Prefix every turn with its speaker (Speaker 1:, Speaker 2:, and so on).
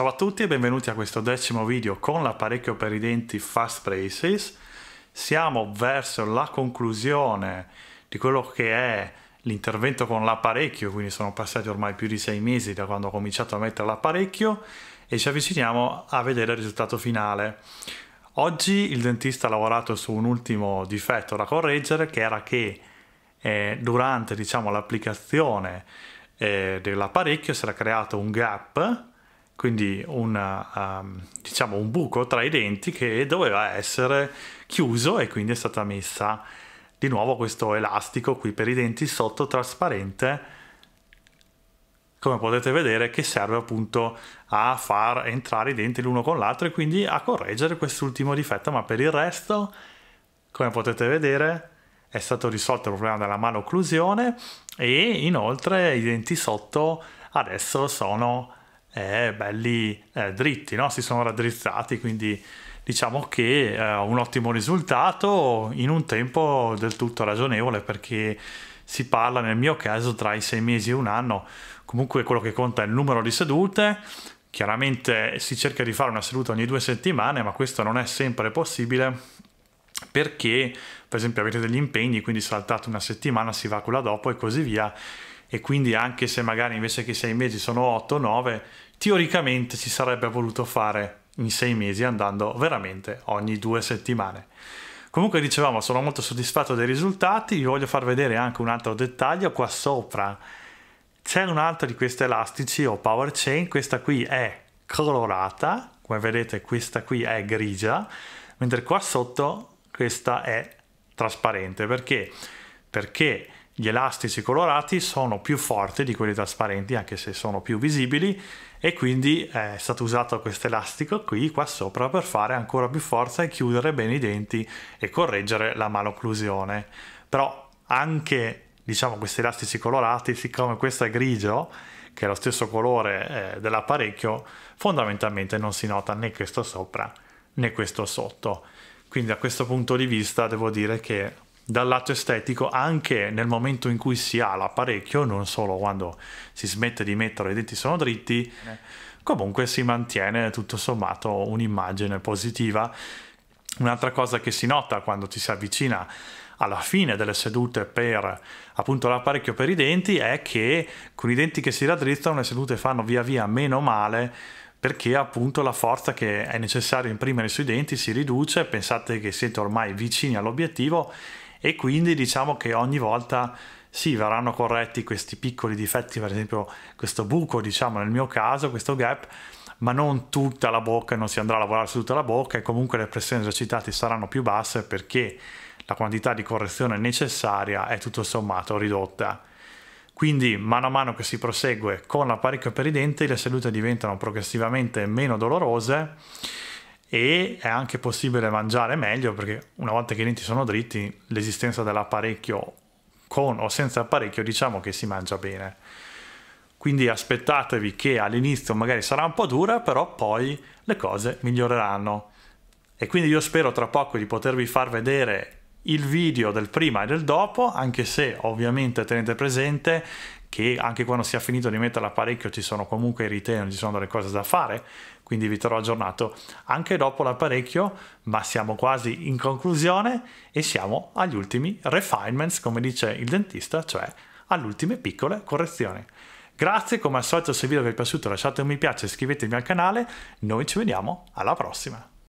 Speaker 1: Ciao a tutti e benvenuti a questo decimo video con l'apparecchio per i denti Fast Braces. Siamo verso la conclusione di quello che è l'intervento con l'apparecchio, quindi sono passati ormai più di sei mesi da quando ho cominciato a mettere l'apparecchio e ci avviciniamo a vedere il risultato finale. Oggi il dentista ha lavorato su un ultimo difetto da correggere che era che eh, durante diciamo, l'applicazione eh, dell'apparecchio si era creato un gap quindi una, um, diciamo un buco tra i denti che doveva essere chiuso e quindi è stata messa di nuovo questo elastico qui per i denti sotto trasparente come potete vedere che serve appunto a far entrare i denti l'uno con l'altro e quindi a correggere quest'ultimo difetto ma per il resto come potete vedere è stato risolto il problema della malocclusione e inoltre i denti sotto adesso sono eh, belli eh, dritti, no? si sono raddrizzati, quindi diciamo che eh, un ottimo risultato in un tempo del tutto ragionevole perché si parla nel mio caso tra i sei mesi e un anno, comunque quello che conta è il numero di sedute, chiaramente si cerca di fare una seduta ogni due settimane, ma questo non è sempre possibile perché per esempio avete degli impegni, quindi saltate una settimana, si va quella dopo e così via e quindi anche se magari invece che sei mesi sono 8 9, teoricamente si sarebbe voluto fare in sei mesi andando veramente ogni due settimane. Comunque dicevamo, sono molto soddisfatto dei risultati, vi voglio far vedere anche un altro dettaglio qua sopra. C'è un altro di questi elastici o power chain, questa qui è colorata, come vedete questa qui è grigia, mentre qua sotto questa è trasparente. Perché? Perché gli elastici colorati sono più forti di quelli trasparenti, anche se sono più visibili, e quindi eh, è stato usato questo elastico qui, qua sopra, per fare ancora più forza e chiudere bene i denti e correggere la malocclusione. Però anche, diciamo, questi elastici colorati, siccome questo è grigio, che è lo stesso colore eh, dell'apparecchio, fondamentalmente non si nota né questo sopra né questo sotto. Quindi da questo punto di vista devo dire che dal lato estetico anche nel momento in cui si ha l'apparecchio, non solo quando si smette di metterlo i denti sono dritti, eh. comunque si mantiene tutto sommato un'immagine positiva. Un'altra cosa che si nota quando ci si avvicina alla fine delle sedute per appunto l'apparecchio per i denti è che con i denti che si raddrizzano le sedute fanno via via meno male perché appunto la forza che è necessario imprimere sui denti si riduce, pensate che siete ormai vicini all'obiettivo e quindi diciamo che ogni volta sì, verranno corretti questi piccoli difetti, per esempio questo buco, diciamo nel mio caso, questo gap, ma non tutta la bocca, non si andrà a lavorare su tutta la bocca e comunque le pressioni esercitate saranno più basse perché la quantità di correzione necessaria è tutto sommato ridotta. Quindi mano a mano che si prosegue con l'apparecchio per i denti le sedute diventano progressivamente meno dolorose e è anche possibile mangiare meglio perché una volta che i denti sono dritti l'esistenza dell'apparecchio con o senza apparecchio diciamo che si mangia bene. Quindi aspettatevi che all'inizio magari sarà un po' dura, però poi le cose miglioreranno. E quindi io spero tra poco di potervi far vedere il video del prima e del dopo, anche se ovviamente tenete presente che anche quando si è finito di mettere l'apparecchio ci sono comunque i retain, ci sono delle cose da fare, quindi vi terrò aggiornato anche dopo l'apparecchio, ma siamo quasi in conclusione e siamo agli ultimi refinements, come dice il dentista, cioè alle ultime piccole correzioni. Grazie, come al solito se il video vi è piaciuto lasciate un mi piace, iscrivetevi al canale, noi ci vediamo alla prossima!